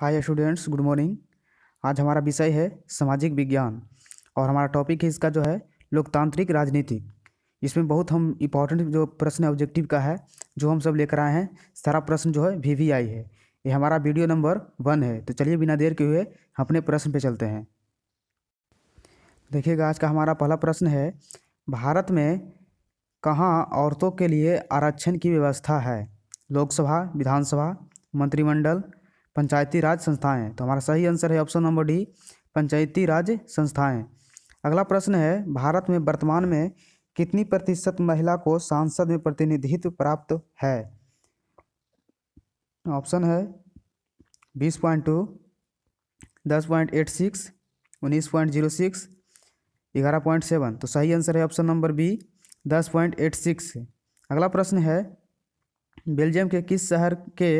hi students good morning आज हमारा विषय है सामाजिक विज्ञान और हमारा टॉपिक है इसका जो है लोकतांत्रिक राजनीति इसमें बहुत हम इम्पॉर्टेंट जो प्रश्न ऑब्जेक्टिव का है जो हम सब लेकर आए हैं सारा प्रश्न जो है वी वी आई है ये हमारा वीडियो नंबर वन है तो चलिए बिना देर के हुए अपने प्रश्न पे चलते हैं देखिएगा आज का हमारा पहला प्रश्न है भारत में कहाँ औरतों के लिए आरक्षण की व्यवस्था है लोकसभा विधानसभा मंत्रिमंडल पंचायती राज संस्थाएं तो हमारा सही आंसर है option number D Panchayati Raj संस्थाएं अगला प्रश्न है भारत में वर्तमान में कितनी प्रतिशत महिला को सांसद में प्रतिनिधित्व प्राप्त है ऑप्शन है बीस पॉइंट टू दस पॉइंट एट सिक्स उन्नीस पॉइंट जीरो सिक्स ग्यारह पॉइंट सेवन तो सही आंसर है ऑप्शन नंबर बी दस पॉइंट एट सिक्स अगला प्रश्न है बेल्जियम के किस शहर के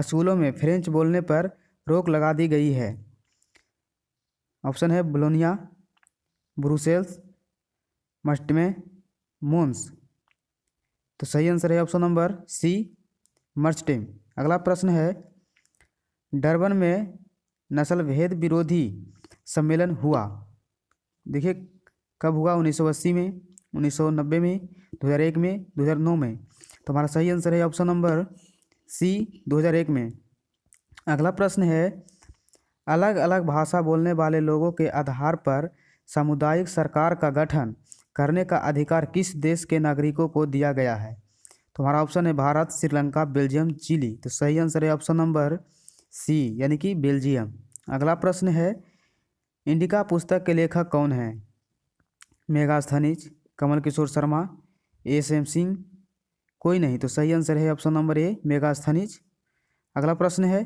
असूलों में फ्रेंच बोलने पर रोक लगा दी गई है ऑप्शन है बलोनिया ब्रूसेल्स मस्टमे मोन्स तो सही आंसर है ऑप्शन नंबर सी मर्चटेम अगला प्रश्न है डरबन में नस्ल भेद विरोधी सम्मेलन हुआ देखिए कब हुआ 1980 में 1990 में 2001 में 2009 में तो हमारा सही आंसर है ऑप्शन नंबर सी 2001 में अगला प्रश्न है अलग अलग भाषा बोलने वाले लोगों के आधार पर सामुदायिक सरकार का गठन करने का अधिकार किस देश के नागरिकों को दिया गया है तो हमारा ऑप्शन है भारत श्रीलंका बेल्जियम चिली तो सही आंसर है ऑप्शन नंबर सी यानी कि बेल्जियम अगला प्रश्न है इंडिका पुस्तक के लेखक कौन हैं Megasthenes Kamal Kishore Sharma S M Singh कोई नहीं तो सही आंसर है ऑप्शन नंबर ए मेगास्थनिज अगला प्रश्न है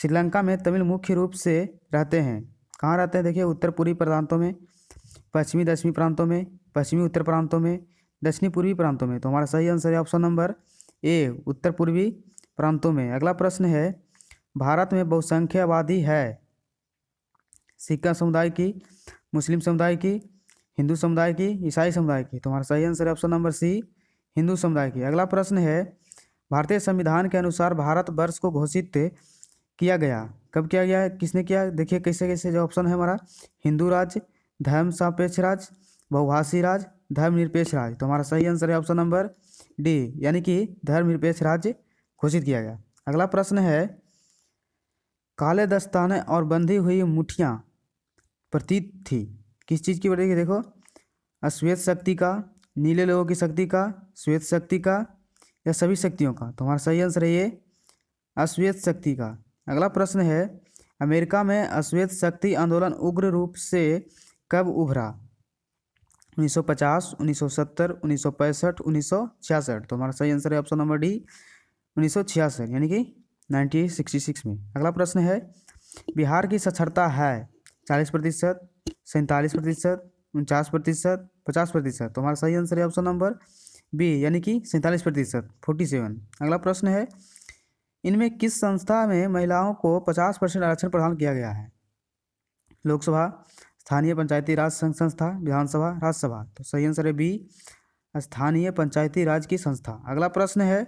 श्रीलंका में तमिल मुख्य रूप से रहते हैं कहाँ रहते हैं देखिए उत्तर पूर्वी प्रांतों में पश्चिमी दक्षिणी प्रांतों में पश्चिमी उत्तर प्रांतों में दक्षिणी पूर्वी प्रांतों में तो हमारा सही आंसर है ऑप्शन नंबर ए उत्तर पूर्वी प्रांतों में अगला प्रश्न है भारत में बहुसंख्य आबादी है सिक्का समुदाय की मुस्लिम समुदाय की हिंदू समुदाय की ईसाई समुदाय की तो हमारा सही आंसर है ऑप्शन नंबर सी हिंदू समुदाय की अगला प्रश्न है भारतीय संविधान के अनुसार भारत वर्ष को घोषित किया गया कब किया गया है किसने किया देखिए कैसे कैसे जो ऑप्शन है हमारा हिंदू राज्य धर्म सापेक्ष राज्य बहुभाषी राज्य धर्म निरपेक्ष राज्य तो हमारा सही आंसर है ऑप्शन नंबर डी यानी कि धर्म निरपेक्ष राज्य घोषित किया गया अगला प्रश्न है काले दस्ताने और बंधी हुई मुठियाँ प्रतीत थी किस चीज़ की वजह देखो अश्वेत शक्ति का नीले लोगों की शक्ति का श्वेत शक्ति का या सभी शक्तियों का तो हमारा सही आंसर है ये अश्वेत शक्ति का अगला प्रश्न है अमेरिका में अश्वेत शक्ति आंदोलन उग्र रूप से कब उभरा 1950, 1970, 1965, 1966 तो हमारा सही आंसर है ऑप्शन नंबर डी 1966 यानी कि 1966 में अगला प्रश्न है बिहार की साक्षरता है 40 प्रतिशत सैंतालीस प्रतिशत उनचास प्रतिशत पचास प्रतिशत तो हमारा सही आंसर है ऑप्शन नंबर बी यानी कि सैंतालीस प्रतिशत फोर्टी सेवन अगला प्रश्न है इनमें किस संस्था में महिलाओं को पचास परसेंट आरक्षण प्रदान किया गया है लोकसभा स्थानीय पंचायती राज संघ संस्था विधानसभा राज्यसभा तो सही आंसर है बी स्थानीय पंचायती राज की संस्था अगला प्रश्न है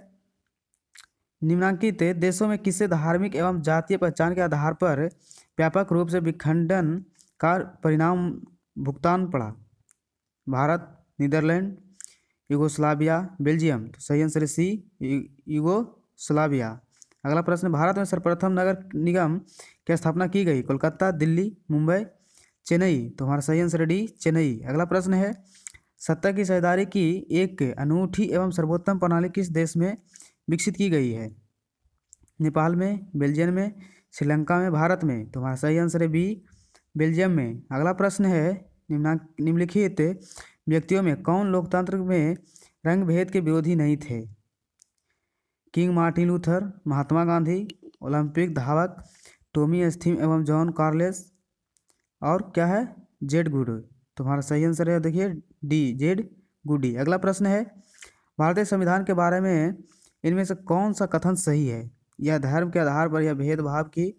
निम्नांकित देशों में किसे धार्मिक एवं जातीय पहचान के आधार पर व्यापक रूप से विखंडन का परिणाम भुगतान पड़ा भारत नीदरलैंड यूगोस्लाविया बेल्जियम तो सही आंसर है सी यूगोस्लाविया अगला प्रश्न भारत में सर्वप्रथम नगर निगम की स्थापना की गई कोलकाता दिल्ली मुंबई चेन्नई तो हमारा सही आंसर डी चेन्नई अगला प्रश्न है सत्ता की साझेदारी की एक अनूठी एवं सर्वोत्तम प्रणाली किस देश में विकसित की गई है नेपाल में बेल्जियम में श्रीलंका में भारत में तो हमारा सही आंसर है बी बेल्जियम में अगला प्रश्न है निम्ना निम्नलिखित व्यक्तियों में कौन लोकतंत्र में रंग भेद के विरोधी नहीं थे King Martin Luther Mahatma Gandhi Olympic धावक टोमी स्थीम एवं जॉन कार्लेस और क्या है जेड गुड तुम्हारा सही आंसर है देखिए डी जेड गुडी अगला प्रश्न है भारतीय संविधान के बारे में इनमें से कौन सा कथन सही है यह धर्म के आधार पर यह भेदभाव की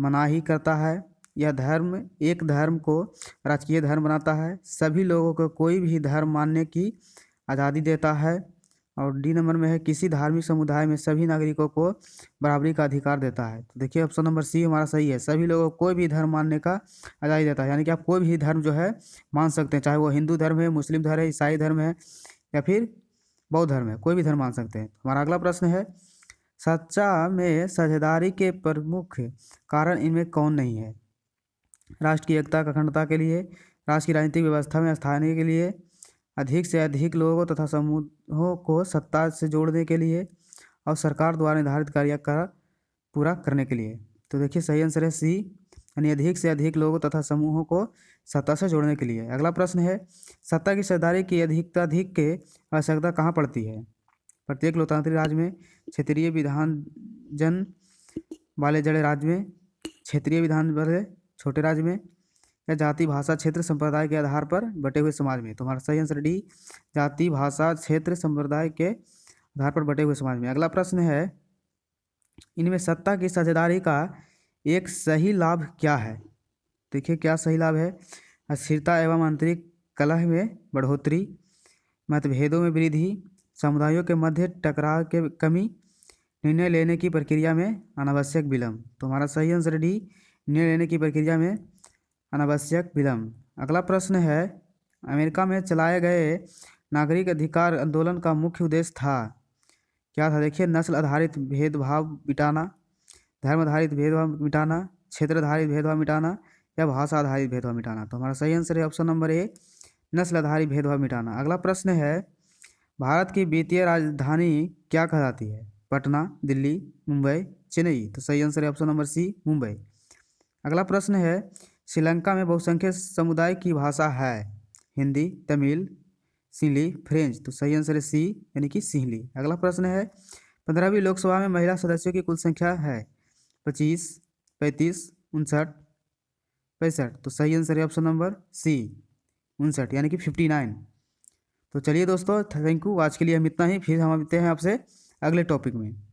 मनाही करता है यह धर्म एक धर्म को राजकीय धर्म बनाता है सभी लोगों को कोई भी धर्म मानने की आज़ादी देता है और डी नंबर में है किसी धार्मिक समुदाय में सभी नागरिकों को बराबरी का अधिकार देता है तो देखिए ऑप्शन नंबर सी हमारा सही है सभी लोगों को कोई भी धर्म मानने का आज़ादी देता है यानी कि आप कोई भी धर्म जो है मान सकते हैं चाहे वो हिंदू धर्म है मुस्लिम धर्म है ईसाई धर्म है या फिर बौद्ध धर्म है कोई भी धर्म मान सकते हैं हमारा अगला प्रश्न है सच्चा में साझेदारी के प्रमुख कारण इनमें कौन नहीं है राष्ट्र की एकता अखंडता के लिए राष्ट्र की राजनीतिक व्यवस्था में स्थानीय के लिए अधिक से अधिक लोगों तथा समूहों को सत्ता से जोड़ने के लिए और सरकार द्वारा निर्धारित कार्य का पूरा करने के लिए तो देखिए सही आंसर है सी यानी अधिक से अधिक लोगों तथा समूहों को सत्ता से जोड़ने के लिए अगला प्रश्न है सत्ता की सरदारी की अधिकताधिक के आवश्यकता कहाँ पड़ती है प्रत्येक लोकतांत्रिक राज्य में क्षेत्रीय विधान जन वाले जड़े राज्य में क्षेत्रीय विधान वाले छोटे राज्य में या जाति भाषा क्षेत्र संप्रदाय के आधार पर बटे हुए समाज में तो हमारा सही आंसर डी जाति भाषा क्षेत्र संप्रदाय के आधार पर बटे हुए समाज में अगला प्रश्न है इनमें सत्ता की साझेदारी का एक सही लाभ क्या है देखिए क्या सही लाभ है अस्थिरता एवं आंतरिक कलह में बढ़ोतरी मतभेदों में वृद्धि समुदायों के मध्य टकराव के कमी निर्णय लेने की प्रक्रिया में अनावश्यक विलम्ब तो हमारा सही आंसर डी निर्णय लेने की प्रक्रिया में अनावश्यक विलम्ब अगला प्रश्न है अमेरिका में चलाए गए नागरिक अधिकार आंदोलन का मुख्य उद्देश्य था क्या था देखिए नस्ल आधारित भेदभाव मिटाना धर्म आधारित भेदभाव मिटाना क्षेत्र आधारित भेदभाव मिटाना या भाषा आधारित भेदभाव मिटाना तो हमारा सही आंसर है ऑप्शन नंबर ए नस्ल आधारित भेदभाव मिटाना अगला प्रश्न है भारत की वित्तीय राजधानी क्या कहलाती है पटना दिल्ली मुंबई चेन्नई तो सही आंसर है ऑप्शन नंबर सी मुंबई अगला प्रश्न है श्रीलंका में बहुसंख्यक समुदाय की भाषा है हिंदी तमिल सिंहली फ्रेंच तो सही आंसर है सी यानी कि सिंहली अगला प्रश्न है पंद्रहवीं लोकसभा में महिला सदस्यों की कुल संख्या है पच्चीस पैंतीस उनसठ पैंसठ तो सही आंसर है ऑप्शन नंबर सी उनसठ यानी कि फिफ्टी नाइन तो चलिए दोस्तों थैंक यू आज के लिए हम इतना ही फिर हम मिलते हैं आपसे अगले टॉपिक में